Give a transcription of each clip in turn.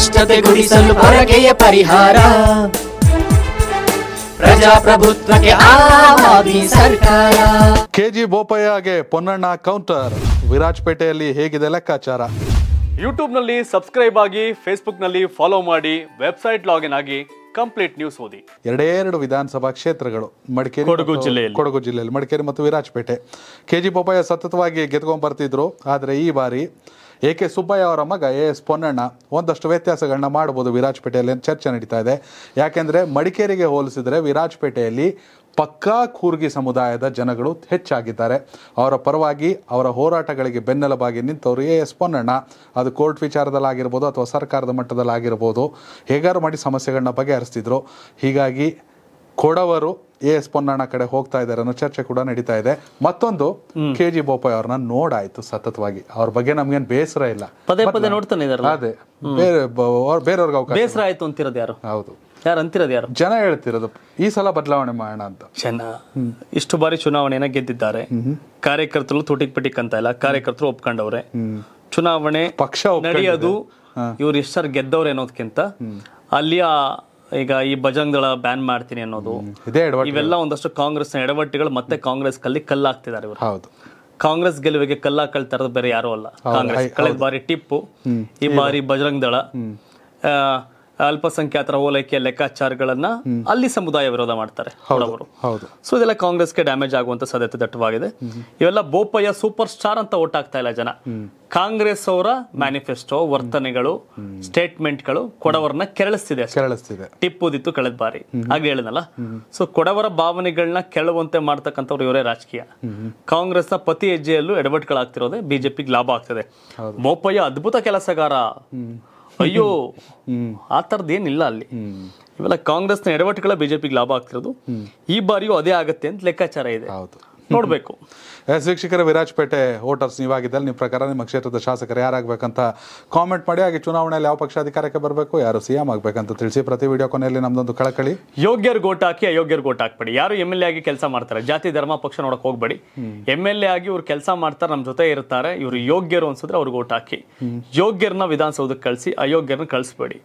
ಕಷ್ಟತೆ ಗುಡಿಸಲು ಪರಕೆಯ ಪರಿಹಾರ ಪ್ರಜಾಪ್ರಭುತ್ವಕ್ಕೆ ಸರ್ಕಾರ ಕೆಜಿ ಬೋಪಯ್ಯಗೆ ಪೊನ್ನಣ್ಣ ಕೌಂಟರ್ ವಿರಾಜ್ಪೇಟೆಯಲ್ಲಿ ಹೇಗಿದೆ ಲೆಕ್ಕಾಚಾರ ಯೂಟ್ಯೂಬ್ನಲ್ಲಿ ಸಬ್ಸ್ಕ್ರೈಬ್ ಆಗಿ ಫೇಸ್ಬುಕ್ನಲ್ಲಿ ಫಾಲೋ ಮಾಡಿ ವೆಬ್ಸೈಟ್ ಲಾಗಿನ್ ಆಗಿ ಕಂಪ್ಲೀಟ್ ನ್ಯೂಸ್ ಓದಿ ಎರಡೇ ಎರಡು ವಿಧಾನಸಭಾ ಕ್ಷೇತ್ರಗಳು ಮಡಿಕೇರಿ ಕೊಡಗು ಜಿಲ್ಲೆಯಲ್ಲಿ ಕೊಡಗು ಜಿಲ್ಲೆಯಲ್ಲಿ ಮಡಿಕೇರಿ ಮತ್ತು ವಿರಾಜಪೇಟೆ ಕೆ ಜಿ ಬೋಪಯ್ಯ ಸತತವಾಗಿ ಗೆದ್ಕೊಂಡು ಬರ್ತಿದ್ರು ಆದರೆ ಈ ಬಾರಿ ಎ ಕೆ ಸುಬ್ಬಯ್ಯ ಅವರ ಮಗ ಎ ಎಸ್ ಪೊನ್ನಣ್ಣ ಒಂದಷ್ಟು ವ್ಯತ್ಯಾಸಗಳನ್ನ ಮಾಡಬಹುದು ವಿರಾಜಪೇಟೆಯಲ್ಲಿ ಚರ್ಚೆ ನಡೀತಾ ಇದೆ ಯಾಕೆಂದ್ರೆ ಮಡಿಕೇರಿಗೆ ಹೋಲಿಸಿದ್ರೆ ವಿರಾಜಪೇಟೆಯಲ್ಲಿ ಪಕ್ಕಾ ಕೂರ್ಗಿ ಸಮುದಾಯದ ಜನಗಳು ಹೆಚ್ಚಾಗಿದ್ದಾರೆ ಅವರ ಪರವಾಗಿ ಅವರ ಹೋರಾಟಗಳಿಗೆ ಬೆನ್ನೆಲುಬಾಗಿ ನಿಂತವರು ಎ ಎಸ್ ಪೊನ್ನಣ್ಣ ಅದು ಕೋರ್ಟ್ ವಿಚಾರದಲ್ಲಾಗಿರ್ಬೋದು ಅಥವಾ ಸರ್ಕಾರದ ಮಟ್ಟದಲ್ಲಾಗಿರ್ಬೋದು ಹೇಗಾರು ಮಾಡಿ ಸಮಸ್ಯೆಗಳನ್ನ ಬಗೆ ವಿಚಾರಿಸ್ತಿದ್ರು ಹೀಗಾಗಿ ಕೊಡವರು ಎ ಎಸ್ ಪೊನ್ನಣ್ಣ ಕಡೆ ಹೋಗ್ತಾ ಇದ್ದಾರೆ ಅನ್ನೋ ಚರ್ಚೆ ಕೂಡ ನಡೀತಾ ಇದೆ ಮತ್ತೊಂದು ಕೆ ಜಿ ಬೋಪಾಯ್ ಅವ್ರನ್ನ ನೋಡಾಯ್ತು ಸತತವಾಗಿ ಅವ್ರ ಬಗ್ಗೆ ನಮ್ಗೇನ್ ಬೇಸರ ಇಲ್ಲ ಪದೇ ಪದೇ ನೋಡ್ತಾನೆ ಅದೇ ಬೇರೆ ಬೇರೆಯವ್ರಿಗೆ ಅವಕಾಶ ಬೇಸರ ಆಯ್ತು ಅಂತಿರೋದು ಯಾರು ಹೌದು ಯಾರು ಅಂತಿರೋದು ಯಾರು ಜನ ಹೇಳ್ತಿರೋದು ಈ ಸಲ ಬದಲಾವಣೆ ಮಾಡೋಣ ಅಂತ ಜನ ಇಷ್ಟು ಬಾರಿ ಚುನಾವಣೆಯನ್ನ ಗೆದ್ದಿದ್ದಾರೆ ಕಾರ್ಯಕರ್ತರು ತುಟಿಕ್ ಪಿಟಿಕ್ ಅಂತ ಇಲ್ಲ ಕಾರ್ಯಕರ್ತರು ಒಪ್ಕೊಂಡವ್ರೆ ಚುನಾವಣೆ ಪಕ್ಷ ನಡೆಯೋದು ಇವ್ರು ಎಷ್ಟು ಗೆದ್ದವ್ರೆ ಅನ್ನೋದಕ್ಕಿಂತ ಅಲ್ಲಿ ಈಗ ಈ ಭಜಂಗ್ ದಳ ಬ್ಯಾನ್ ಮಾಡ್ತೀನಿ ಅನ್ನೋದು ಇವೆಲ್ಲ ಒಂದಷ್ಟು ಕಾಂಗ್ರೆಸ್ನ ಎಡವಟ್ಟಿಗಳು ಮತ್ತೆ ಕಾಂಗ್ರೆಸ್ ಕಲ್ಲಿ ಕಲ್ಲಾಕ್ತಿದ್ದಾರೆ ಇವರು ಹೌದು ಕಾಂಗ್ರೆಸ್ ಗೆಲುವಿಗೆ ತರದ್ ಬೇರೆ ಯಾರು ಅಲ್ಲ ಕಾಂಗ್ರೆಸ್ ಕಳೆದ ಬಾರಿ ಟಿಪ್ಪು ಈ ಬಾರಿ ಬಜರಂಗ್ ದಳ ಅಲ್ಪಸಂಖ್ಯಾತರ ಓಲೈಕೆಯ ಲೆಕ್ಕಾಚಾರಗಳನ್ನ ಅಲ್ಲಿ ಸಮುದಾಯ ವಿರೋಧ ಮಾಡ್ತಾರೆ ಸೊ ಇದೆಲ್ಲ ಕಾಂಗ್ರೆಸ್ಗೆ ಡ್ಯಾಮೇಜ್ ಆಗುವಂತ ಸಾಧ್ಯತೆ ದಟ್ಟವಾಗಿದೆ ಇವೆಲ್ಲ ಬೋಪಯ್ಯ ಸೂಪರ್ ಸ್ಟಾರ್ ಅಂತ ಓಟ್ ಇಲ್ಲ ಜನ ಕಾಂಗ್ರೆಸ್ ಅವರ ಮ್ಯಾನಿಫೆಸ್ಟೋ ವರ್ತನೆಗಳು ಸ್ಟೇಟ್ಮೆಂಟ್ಗಳು ಕೊಡವರನ್ನ ಕೆರಳಿಸ್ತಿದೆ ಕೆರಳಿಸ್ತಿದೆ ಟಿಪ್ಪುದಿತ್ತು ಕಳೆದ ಬಾರಿ ಹಾಗೆ ಹೇಳಿದಲ್ಲ ಸೊ ಕೊಡವರ ಭಾವನೆಗಳನ್ನ ಕೆಳುವಂತೆ ಮಾಡ್ತಕ್ಕಂಥವ್ರು ಇವರೇ ರಾಜಕೀಯ ಕಾಂಗ್ರೆಸ್ನ ಪತಿ ಹೆಜ್ಜೆಯಲ್ಲೂ ಎಡವಟ್ಗಳಾಗ್ತಿರೋದೆ ಬಿಜೆಪಿಗೆ ಲಾಭ ಆಗ್ತದೆ ಬೋಪಯ್ಯ ಅದ್ಭುತ ಕೆಲಸಗಾರ ಅಯ್ಯೋ ಆ ಏನಿಲ್ಲ ಅಲ್ಲಿ ಇವೆಲ್ಲ ಕಾಂಗ್ರೆಸ್ನ ಎಡವಟ್ಟುಗಳ ಬಿಜೆಪಿಗೆ ಲಾಭ ಆಗ್ತಿರೋದು ಈ ಬಾರಿಯೂ ಅದೇ ಆಗತ್ತೆ ಅಂತ ಲೆಕ್ಕಾಚಾರ ಇದೆ ಹೌದು ನೋಡಬೇಕು ಎಸ್ ವೀಕ್ಷಕರ ವಿರಾಜಪೇಟೆ ವೋಟರ್ಸ್ ನೀವಾಗಿದ್ದಲ್ಲಿ ನಿಮ್ಮ ಪ್ರಕಾರ ನಿಮ್ಮ ಕ್ಷೇತ್ರದ ಶಾಸಕರು ಯಾರಾಗಬೇಕಂತ ಕಾಮೆಂಟ್ ಮಾಡಿ ಹಾಗೆ ಚುನಾವಣೆಯಲ್ಲಿ ಯಾವ ಪಕ್ಷ ಅಧಿಕಾರಕ್ಕೆ ಬರಬೇಕು ಯಾರು ಸಿಎಂ ಆಗಬೇಕಂತ ತಿಳಿಸಿ ಪ್ರತಿ ವಿಡಿಯೋ ಕೊನೆಯಲ್ಲಿ ನಮ್ದೊಂದು ಕಳಕಳಿ ಯೋಗ್ಯರು ಗೋಟ್ ಹಾಕಿ ಅಯೋಗ್ಯರು ಗೋಟ್ ಹಾಕ್ಬೇಡಿ ಯಾರು ಎಮ್ ಎಲ್ ಎ ಆಗಿ ಕೆಲಸ ಮಾಡ್ತಾರೆ ಜಾತಿ ಧರ್ಮ ಪಕ್ಷ ನೋಡಕ್ ಹೋಗ್ಬೇಡಿ ಎಮ್ ಎಲ್ ಎ ಆಗಿ ಇವ್ರು ಕೆಲಸ ಮಾಡ್ತಾರೆ ನಮ್ಮ ಜೊತೆ ಇರ್ತಾರೆ ಇವರು ಯೋಗ್ಯರು ಅನ್ಸಿದ್ರೆ ಅವ್ರಿಗೆ ಗೋಟ್ ಹಾಕಿ ಯೋಗ್ಯರನ್ನ ವಿಧಾನಸೌಧಕ್ಕೆ ಕಳಿಸಿ ಅಯೋಗ್ಯರನ್ನ ಕಳಿಸ್ಬೇಡಿ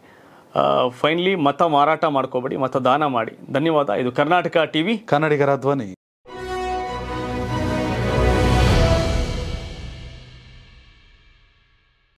ಫೈನಲಿ ಮತ ಮಾರಾಟ ಮಾಡ್ಕೋಬೇಡಿ ಮತ ದಾನ ಮಾಡಿ ಧನ್ಯವಾದ ಇದು ಕರ್ನಾಟಕ ಟಿವಿ ಕನ್ನಡಿಗರ ಧ್ವನಿ